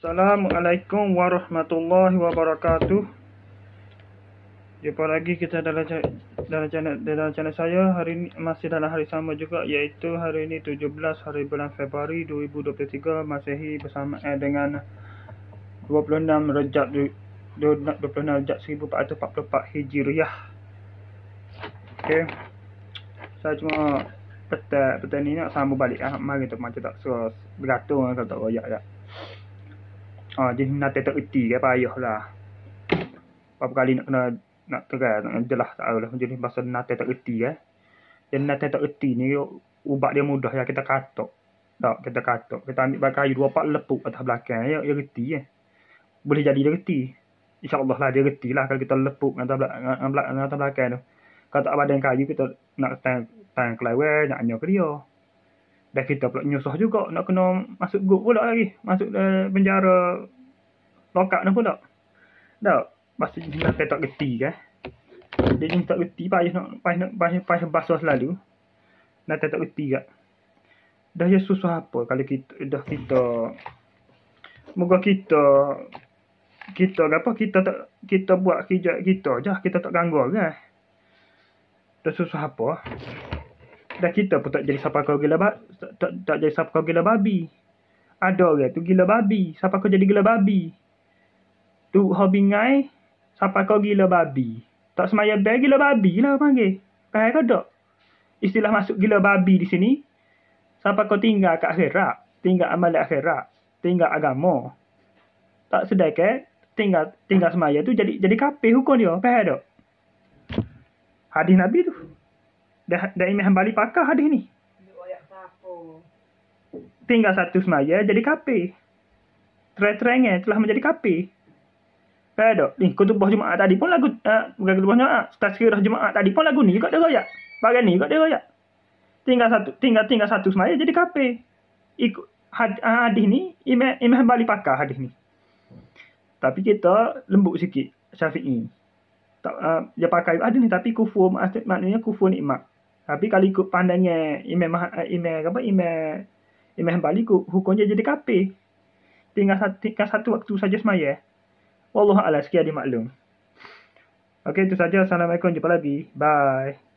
Assalamualaikum warahmatullahi wabarakatuh. Jumpa lagi kita dalam dalam channel dalam channel saya hari ini masih dalam hari sama juga iaitu hari ini 17 hari bulan Februari 2023 Masehi bersama eh, dengan 26 Rejab 26 Rejab 1444 Hijriah. Okey. Saya cuma petak petak ni nak sambung balik ah mari tu macam tak serius bergantung tak tak royak dah. Ya ha, jenis nate tak erti ke payah lah. Berapa kali nak kena nak terai, nak jelah tak tahu lah. Jenis bahasa nate tak erti ke. Eh. Jenis nate tak erti ni, ubat dia mudah ya kita katok. Tak, kita katok. Kita ambil bakal kayu dua pak lepuk atas belakang, ya, ya erti ya. Boleh jadi dia erti. InsyaAllah lah dia erti lah kalau kita lepuk atas belakang, atas belakang tu. Kalau tak ada kayu, kita nak tang, tang kelewe, nak nyok dia. Dan kita pula nyusah juga nak kena masuk grup pula lagi. Masuk uh, penjara lokak ni pula. Tak? Masuk jenis nak petak geti kan? Dia jenis tak geti, payah nak payah, nak, payah, payah basuh selalu. Nak tetap geti kat. Dah ia susah apa kalau kita, dah kita... Moga kita... Kita apa, kita tak... Kita buat kerja kita je, kita tak ganggu kan? Dah susah apa? dah kita pun tak jadi siapa kau gila ba- tak, tak, tak jadi siapa kau gila babi. Ada orang tu gila babi. Siapa kau jadi gila babi? Tu hobi ngai, siapa kau gila babi? Tak semaya bel gila babi lah panggil. Kau kau tak? Istilah masuk gila babi di sini. Siapa kau tinggal kat akhirat? Tinggal amal akhirat. Tinggal agama. Tak sedai ke? Tinggal tinggal semaya tu jadi jadi kafir hukum dia. Kau tak? Hadis Nabi tu. Dah, dah imam hambali pakar hadis ni. Tinggal satu semaya jadi kape. Terang-terangnya eh, telah menjadi kape. Eh, Kaya dok Ni, eh, kutubah Jumaat tadi pun lagu. Uh, bukan kutubah Jumaat. Tazkirah Jumaat tadi pun lagu ni juga dia royak. Bagian ni juga dia royak. Tinggal satu tinggal tinggal satu semaya jadi kape. Ikut had, ah, hadis ni, imam hambali pakar hadis ni. Tapi kita lembut sikit syafi'i. Tak, uh, dia pakai ada ni tapi kufur maksudnya kufur nikmat. Tapi kalau ikut pandangan imam imam eh, apa imam imam hambali ikut hukum jadi kape. Tinggal, tinggal satu waktu saja semaya. Wallahu a'lam sekian dimaklum. Okay, itu saja. Assalamualaikum. Jumpa lagi. Bye.